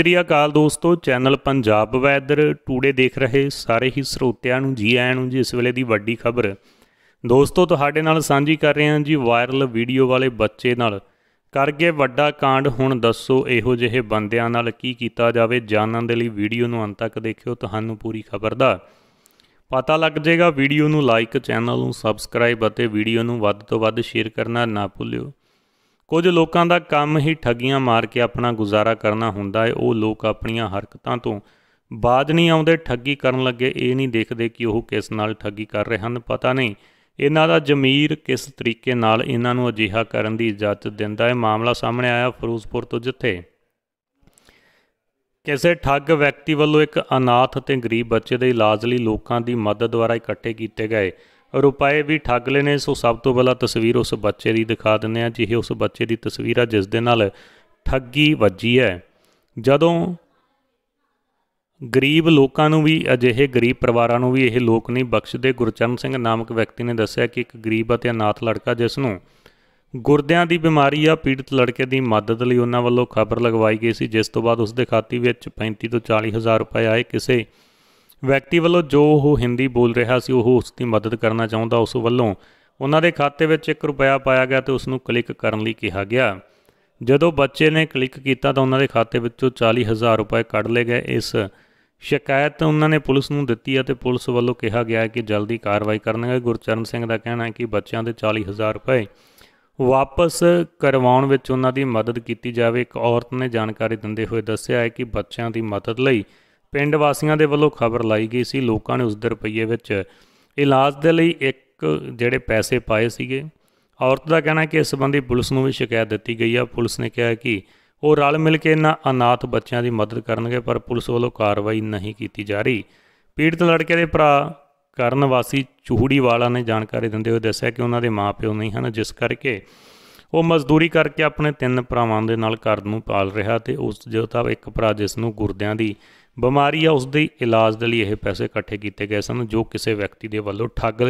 ਸ਼੍ਰੀ ਅਕਾਲ ਦੋਸਤੋ channel Punjab weather today ਦੇਖ ਰਹੇ ਸਾਰੇ ਹੀ ਸਰੋਤਿਆਂ ਨੂੰ ਜੀ ਆਇਆਂ ਨੂੰ ਜੀ ਇਸ ਵੇਲੇ ਦੀ ਵੱਡੀ ਖਬਰ ਦੋਸਤੋ ਤੁਹਾਡੇ ਨਾਲ ਸਾਂਝੀ ਕਰ ਰਹੇ ਹਾਂ ਜੀ ਵਾਇਰਲ ਵੀਡੀਓ ਵਾਲੇ ਬੱਚੇ ਨਾਲ ਕਰ ਗਏ ਵੱਡਾ ਕਾਂਡ ਹੁਣ ਦੱਸੋ ਇਹੋ ਜਿਹੇ ਬੰਦਿਆਂ ਨਾਲ ਕੀ ਕੀਤਾ ਜਾਵੇ ਜਾਣਨ ਦੇ ਲਈ ਵੀਡੀਓ ਨੂੰ ਅੰਤ ਤੱਕ ਦੇਖਿਓ ਤੁਹਾਨੂੰ ਪੂਰੀ ਖਬਰ ਦਾ ਪਤਾ ਲੱਗ ਜਾਏਗਾ ਵੀਡੀਓ ਨੂੰ ਲਾਈਕ ਚੈਨਲ ਨੂੰ ਸਬਸਕ੍ਰਾਈਬ ਅਤੇ ਵੀਡੀਓ ਨੂੰ ਵੱਧ ਤੋਂ ਵੱਧ ਸ਼ੇਅਰ ਕਰਨਾ ਨਾ ਭੁੱਲਿਓ ਕੁਝ ਲੋਕਾਂ ਦਾ ਕੰਮ ਹੀ ਠੱਗੀਆਂ ਮਾਰ ਕੇ ਆਪਣਾ ਗੁਜ਼ਾਰਾ ਕਰਨਾ ਹੁੰਦਾ ਹੈ ਉਹ ਲੋਕ ਆਪਣੀਆਂ ਹਰਕਤਾਂ ਤੋਂ ਬਾਦ ਨਹੀਂ ਆਉਂਦੇ ਠੱਗੀ ਕਰਨ ਲੱਗੇ ਇਹ ਨਹੀਂ ਦੇਖਦੇ ਕਿ ਉਹ ਕਿਸ ਨਾਲ ਠੱਗੀ ਕਰ ਰਹੇ ਹਨ ਪਤਾ ਨਹੀਂ ਇਹਨਾਂ ਦਾ ਜ਼ਮੀਰ ਕਿਸ ਤਰੀਕੇ ਨਾਲ ਇਹਨਾਂ ਨੂੰ ਅਜੀਹਾ ਕਰਨ ਦੀ ਇਜਾਜ਼ਤ ਦਿੰਦਾ ਹੈ ਮਾਮਲਾ ਸਾਹਮਣੇ ਆਇਆ ਫਿਰੋਜ਼ਪੁਰ ਤੋਂ ਜਿੱਥੇ ਕਿਸੇ ਠੱਗ ਵਿਅਕਤੀ ਵੱਲੋਂ ਇੱਕ ਅਨਾਥ ਤੇ ਗਰੀਬ ਬੱਚੇ ਦੇ ਇਲਾਜ ਲਈ ਲੋਕਾਂ ਦੀ ਮਦਦ ਦੁਆਰਾ ਇਕੱਠੇ ਕੀਤੇ ਗਏ ਰੁਪਏ ਵੀ ਠੱਗ ਲਏ ਨੇ ਸੋ ਸਭ ਤੋਂ ਪਹਿਲਾਂ ਤਸਵੀਰ ਉਸ ਬੱਚੇ ਦੀ ਦਿਖਾ ਦਿੰਦੇ ਆ ਜਿਹੇ ਉਸ ਬੱਚੇ ਦੀ ਤਸਵੀਰ ਆ ਜਿਸ ਦੇ ਨਾਲ ਠੱਗੀ ਵੱਜੀ ਹੈ ਜਦੋਂ ਗਰੀਬ ਲੋਕਾਂ ਨੂੰ ਵੀ ਅਜਿਹੇ ਗਰੀਬ ਪਰਿਵਾਰਾਂ ਨੂੰ ਵੀ ਇਹ ਲੋਕ ਨਹੀਂ ਬਖਸ਼ਦੇ ਗੁਰਚਰਨ ਸਿੰਘ ਨਾਮਕ ਵਿਅਕਤੀ ਨੇ ਦੱਸਿਆ ਕਿ ਇੱਕ ਗਰੀਬ ਅਤੇ ਅਨਾਥ ਲੜਕਾ ਜਿਸ ਨੂੰ ਗੁਰਦਿਆਂ ਦੀ ਬਿਮਾਰੀ ਆ ਪੀੜਤ ਲੜਕੇ ਦੀ ਮਦਦ ਲਈ ਉਹਨਾਂ ਵੱਲੋਂ ਖਬਰ ਲਗਵਾਈ ਗਈ ਸੀ ਜਿਸ ਤੋਂ ਬਾਅਦ ਉਸ ਦੇ ਖਾਤੇ ਵਿੱਚ 35 ਤੋਂ 40 ਹਜ਼ਾਰ ਰੁਪਏ ਆਏ ਕਿਸੇ ਵਿਅਕਤੀ ਵੱਲੋਂ ਜੋ ਉਹ ਹਿੰਦੀ ਬੋਲ ਰਿਹਾ ਸੀ ਉਹ ਉਸ ਦੀ ਮਦਦ ਕਰਨਾ ਚਾਹੁੰਦਾ ਉਸ ਵੱਲੋਂ ਉਹਨਾਂ ਦੇ ਖਾਤੇ ਵਿੱਚ 1 ਰੁਪਿਆ ਪਾਇਆ ਗਿਆ ਤੇ ਉਸ ਨੂੰ ਕਲਿੱਕ ਕਰਨ ਲਈ ਕਿਹਾ ਗਿਆ ਜਦੋਂ ਬੱਚੇ ਨੇ ਕਲਿੱਕ ਕੀਤਾ ਤਾਂ ਉਹਨਾਂ ਦੇ ਖਾਤੇ ਵਿੱਚੋਂ 40000 ਰੁਪਏ ਕੱਢ ਲਏ ਗਏ ਇਸ ਸ਼ਿਕਾਇਤ ਉਹਨਾਂ ਨੇ ਪੁਲਿਸ ਨੂੰ ਦਿੱਤੀ ਅਤੇ ਪੁਲਿਸ ਵੱਲੋਂ ਕਿਹਾ ਗਿਆ ਕਿ ਜਲਦੀ ਕਾਰਵਾਈ ਕਰਨਗੇ ਗੁਰਚਰਨ ਸਿੰਘ ਦਾ ਕਹਿਣਾ ਹੈ ਕਿ ਬੱਚਿਆਂ ਦੇ 40000 ਰੁਪਏ ਵਾਪਸ ਕਰਵਾਉਣ ਵਿੱਚ ਉਹਨਾਂ ਦੀ ਮਦਦ ਕੀਤੀ ਜਾਵੇ ਇੱਕ ਔਰਤ ਨੇ ਜਾਣਕਾਰੀ ਦਿੰਦੇ ਹੋਏ ਦੱਸਿਆ ਹੈ ਕਿ ਬੱਚਿਆਂ ਦੀ ਮਦਦ ਲਈ ਪਿੰਡ ਵਾਸੀਆਂ ਦੇ ਵੱਲੋਂ ਖਬਰ ਲਾਈ ਗਈ ਸੀ ਲੋਕਾਂ ਨੇ ਉਸ ਦੇ ਰੁਪਈਏ ਵਿੱਚ ਇਲਾਜ ਦੇ ਲਈ ਇੱਕ ਜਿਹੜੇ ਪੈਸੇ ਪਾਏ ਸੀਗੇ ਔਰਤ ਦਾ ਕਹਿਣਾ ਹੈ ਕਿ ਇਸ ਸੰਬੰਧੀ ਪੁਲਿਸ ਨੂੰ ਵੀ ਸ਼ਿਕਾਇਤ ਦਿੱਤੀ ਗਈ ਆ ਪੁਲਿਸ ਨੇ ਕਿਹਾ ਕਿ ਉਹ ਰਲ ਮਿਲ ਕੇ ਇਹਨਾਂ ਅਨਾਥ ਬੱਚਿਆਂ ਦੀ ਮਦਦ ਕਰਨਗੇ ਪਰ ਪੁਲਿਸ ਵੱਲੋਂ ਕਾਰਵਾਈ ਨਹੀਂ ਕੀਤੀ ਜਾ ਰਹੀ ਪੀੜਤ ਲੜਕੇ ਦੇ ਭਰਾ ਕਰਨ ਵਾਸੀ ਚੂਹੜੀ ਵਾਲਾ ਨੇ ਜਾਣਕਾਰੀ ਦਿੰਦੇ ਹੋਏ ਦੱਸਿਆ ਕਿ ਉਹਨਾਂ ਦੇ ਮਾਪਿਓ ਨਹੀਂ ਹਨ ਜਿਸ ਕਰਕੇ ਉਹ ਮਜ਼ਦੂਰੀ ਕਰਕੇ ਆਪਣੇ ਤਿੰਨ ਭਰਾਵਾਂ ਦੇ ਨਾਲ ਘਰ ਨੂੰ ਪਾਲ ਰਿਹਾ ਤੇ ਉਸ ਜੋ ਤਾਂ ਇੱਕ ਭਰਾ ਜਿਸ ਨੂੰ ਗੁਰਦਿਆਂ ਦੀ ਬਿਮਾਰੀ ਆ ਉਸ ਦੇ ਇਲਾਜ ਦੇ ਲਈ ਇਹ ਪੈਸੇ ਇਕੱਠੇ ਕੀਤੇ ਗਏ ਸਨ ਜੋ ਕਿਸੇ ਵਿਅਕਤੀ ਦੇ ਵੱਲੋਂ ਠੱਗ ਦੇ